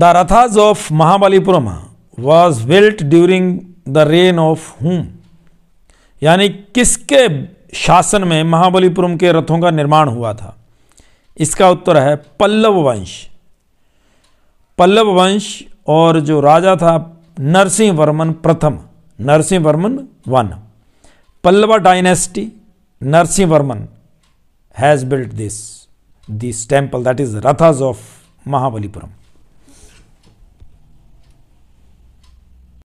The rathas of Mahabalipuram was built during the reign of whom? यानी किसके शासन में महाबलीपुरम के रथों का निर्माण हुआ था इसका उत्तर है पल्लव वंश पल्लव वंश और जो राजा था नरसिंह वर्मन प्रथम Narasimha Varman one Pallava dynasty Narasimha Varman has built this this temple that is rathas of Mahabalipuram